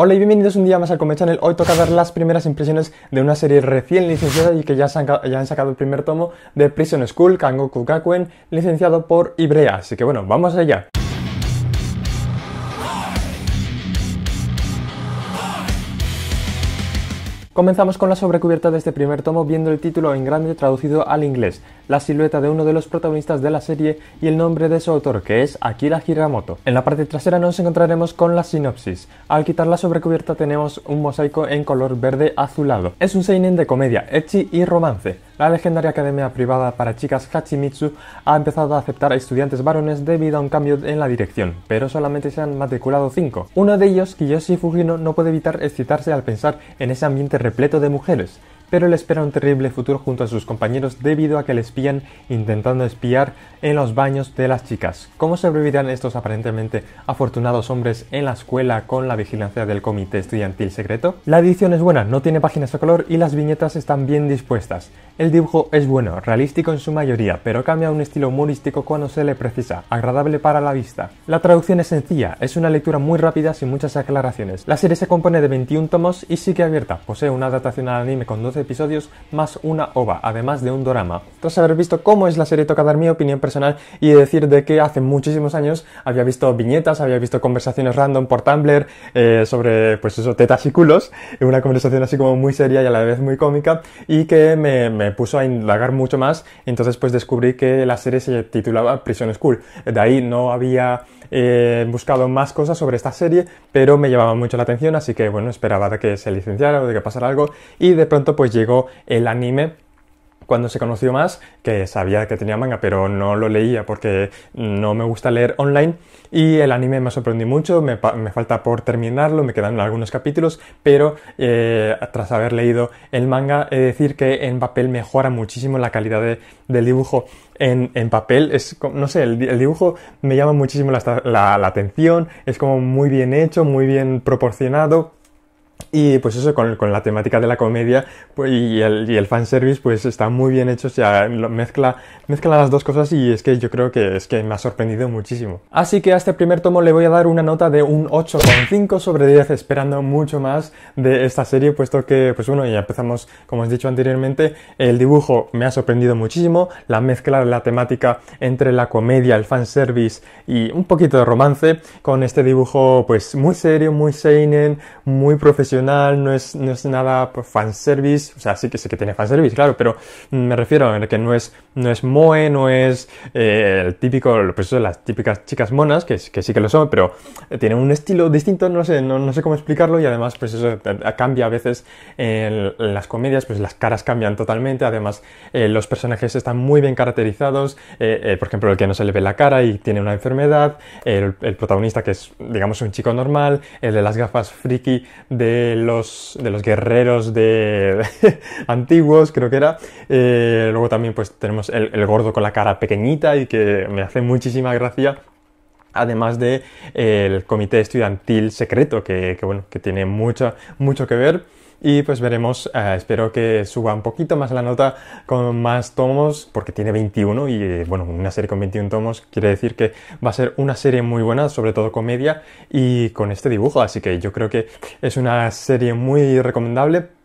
Hola y bienvenidos un día más al Comet Channel. Hoy toca ver las primeras impresiones de una serie recién licenciada y que ya, han sacado el primer tomo de Prison School, Kangoku Gakuen, licenciado por Ibrea. Así que bueno, vamos allá. Comenzamos con la sobrecubierta de este primer tomo viendo el título en grande traducido al inglés la silueta de uno de los protagonistas de la serie y el nombre de su autor, que es Akira Hiramoto. En la parte trasera nos encontraremos con la sinopsis. Al quitar la sobrecubierta tenemos un mosaico en color verde azulado. Es un seinen de comedia, ecchi y romance. La legendaria academia privada para chicas Hachimitsu ha empezado a aceptar a estudiantes varones debido a un cambio en la dirección, pero solamente se han matriculado cinco. Uno de ellos, Kiyoshi Fujino, no puede evitar excitarse al pensar en ese ambiente repleto de mujeres pero le espera un terrible futuro junto a sus compañeros debido a que le espían intentando espiar en los baños de las chicas. ¿Cómo sobrevivirán estos aparentemente afortunados hombres en la escuela con la vigilancia del comité estudiantil secreto? La edición es buena, no tiene páginas a color y las viñetas están bien dispuestas. El dibujo es bueno, realístico en su mayoría, pero cambia un estilo humorístico cuando se le precisa, agradable para la vista. La traducción es sencilla, es una lectura muy rápida sin muchas aclaraciones. La serie se compone de 21 tomos y sigue abierta, posee una adaptación al anime con episodios más una ova, además de un dorama. Entonces haber visto cómo es la serie, toca dar mi opinión personal y decir de que hace muchísimos años había visto viñetas, había visto conversaciones random por Tumblr eh, sobre, pues eso, tetas y culos, una conversación así como muy seria y a la vez muy cómica, y que me, me puso a indagar mucho más, entonces pues descubrí que la serie se titulaba Prison School. De ahí no había eh, buscado más cosas sobre esta serie, pero me llamaba mucho la atención, así que bueno, esperaba de que se licenciara o de que pasara algo, y de pronto pues pues llegó el anime cuando se conoció más, que sabía que tenía manga, pero no lo leía porque no me gusta leer online. Y el anime me sorprendió mucho, me, falta por terminarlo, me quedan algunos capítulos, pero eh, tras haber leído el manga, he de decir que en papel mejora muchísimo la calidad del dibujo. En, papel, es, no sé, el, dibujo me llama muchísimo la, la atención, es como muy bien hecho, muy bien proporcionado y pues eso, con, la temática de la comedia pues, y, el, y el fanservice, pues está muy bien hecho. O sea, mezcla, mezcla las dos cosas y es que yo creo que es que me ha sorprendido muchísimo. Así que a este primer tomo le voy a dar una nota de un 8,5 sobre 10, esperando mucho más de esta serie, puesto que, pues bueno, ya empezamos, como os he dicho anteriormente, el dibujo me ha sorprendido muchísimo, la mezcla de la temática entre la comedia, el fanservice y un poquito de romance, con este dibujo, pues muy serio, muy seinen, muy profesional no es, es nada fanservice, o sea, sí que sé que tiene fanservice, claro, pero me refiero a que no es, no es moe, no es eh, el típico, pues eso, las típicas chicas monas, que, que, sí que lo son, pero tiene un estilo distinto, no sé, no, sé cómo explicarlo y además pues eso eh, eh, cambia a veces en, las comedias, pues las caras cambian totalmente, además los personajes están muy bien caracterizados, por ejemplo, el que no se le ve la cara y tiene una enfermedad, el, el protagonista que es, digamos, un chico normal, el de las gafas friki de de los, de los guerreros de antiguos, creo que era. Eh, luego también pues tenemos el gordo con la cara pequeñita y que me hace muchísima gracia además de eh, comité estudiantil secreto, que, bueno, que tiene mucho, mucho que ver. Y pues veremos, eh, espero que suba un poquito más la nota con más tomos, porque tiene 21 y eh, bueno, una serie con 21 tomos quiere decir que va a ser una serie muy buena, sobre todo comedia y con este dibujo, así que yo creo que es una serie muy recomendable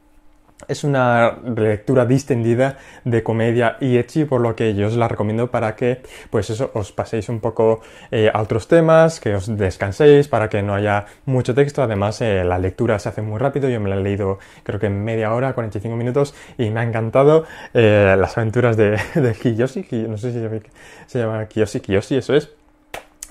es una lectura distendida de comedia y ecchi, por lo que yo os la recomiendo para que, pues eso, os paséis un poco eh, a otros temas, que os descanséis, para que no haya mucho texto. Además, eh, la lectura se hace muy rápido, yo me la he leído creo que en media hora, 45 minutos, y me ha encantado eh, las aventuras de, de no sé si se llama Kiyoshi, Kiyoshi, eso es.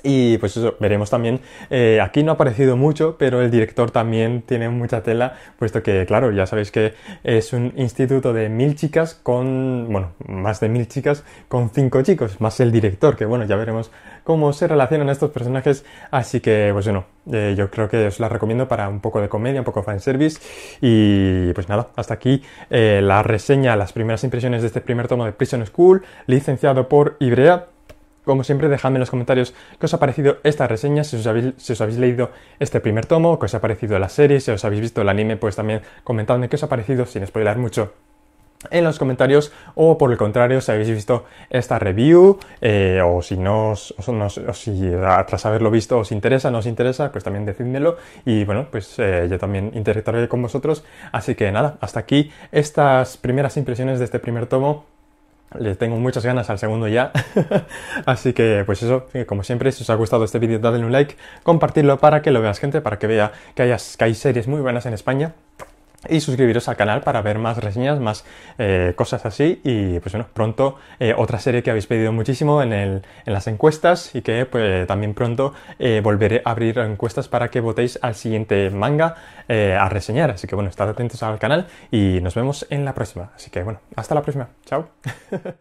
Y pues eso, veremos también, eh, aquí no ha aparecido mucho, pero el director también tiene mucha tela, puesto que, claro, ya sabéis que es un instituto de mil chicas con, bueno, más de mil chicas con cinco chicos, más el director, que bueno, ya veremos cómo se relacionan estos personajes, así que, pues bueno, eh, yo creo que os la recomiendo para un poco de comedia, un poco service, y pues nada, hasta aquí eh, la reseña, las primeras impresiones de este primer tomo de Prison School, licenciado por Ibrea, como siempre, dejadme en los comentarios qué os ha parecido esta reseña, si os, habéis, leído este primer tomo, qué os ha parecido la serie, si os habéis visto el anime, pues también comentadme qué os ha parecido, sin spoiler mucho, en los comentarios o por el contrario si habéis visto esta review eh, o si no, tras haberlo visto os interesa no os interesa pues también decídmelo y bueno pues eh, yo también interactuaré con vosotros así que nada hasta aquí estas primeras impresiones de este primer tomo le tengo muchas ganas al segundo ya. Así que, pues eso, eh, como siempre, si os ha gustado este vídeo, dadle un like, compartirlo para que lo veas gente, para que vea que, que hay series muy buenas en España y suscribiros al canal para ver más reseñas, más eh, cosas así y pues bueno, pronto eh, otra serie que habéis pedido muchísimo en, el, en las encuestas y que pues, también pronto eh, volveré a abrir encuestas para que votéis al siguiente manga a reseñar, así que bueno, estad atentos al canal y nos vemos en la próxima, así que bueno, hasta la próxima, chao.